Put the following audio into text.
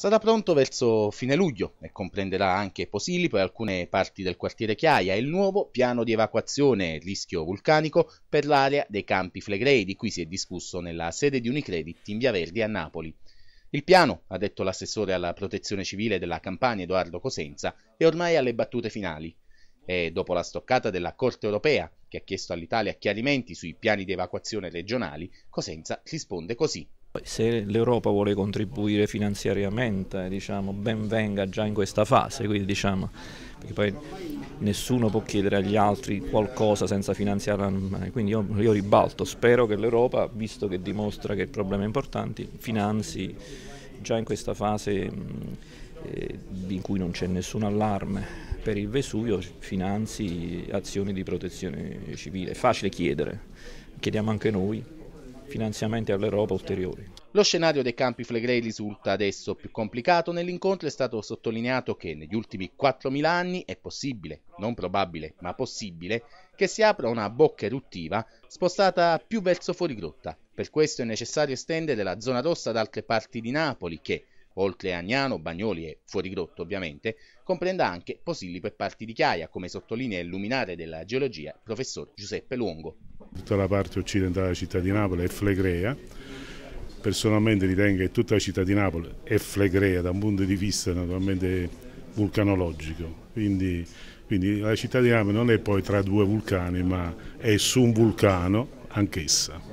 Sarà pronto verso fine luglio e comprenderà anche Posillipo e alcune parti del quartiere Chiaia e il nuovo piano di evacuazione rischio vulcanico per l'area dei Campi Flegrei di cui si è discusso nella sede di Unicredit in Via Verdi a Napoli. Il piano, ha detto l'assessore alla protezione civile della Campania Edoardo Cosenza, è ormai alle battute finali e dopo la stoccata della Corte europea che ha chiesto all'Italia chiarimenti sui piani di evacuazione regionali, Cosenza risponde così. Se l'Europa vuole contribuire finanziariamente, diciamo, ben venga già in questa fase, quindi, diciamo, perché poi nessuno può chiedere agli altri qualcosa senza finanziarla mai. Quindi io, io ribalto, spero che l'Europa, visto che dimostra che il problema è importante, finanzi già in questa fase eh, in cui non c'è nessun allarme per il Vesuvio, finanzi azioni di protezione civile. È facile chiedere, chiediamo anche noi finanziamenti all'Europa ulteriori. Lo scenario dei campi flegrei risulta adesso più complicato. Nell'incontro è stato sottolineato che negli ultimi 4.000 anni è possibile, non probabile, ma possibile, che si apra una bocca eruttiva spostata più verso fuori grotta. Per questo è necessario estendere la zona rossa ad altre parti di Napoli che, oltre a Gnano, Bagnoli e Fuorigrotto ovviamente, comprenda anche Posillipo e parti di Chiaia, come sottolinea il luminare della geologia professor Giuseppe Luongo. Tutta la parte occidentale della città di Napoli è flegrea, personalmente ritengo che tutta la città di Napoli è flegrea da un punto di vista naturalmente vulcanologico, quindi, quindi la città di Napoli non è poi tra due vulcani ma è su un vulcano anch'essa.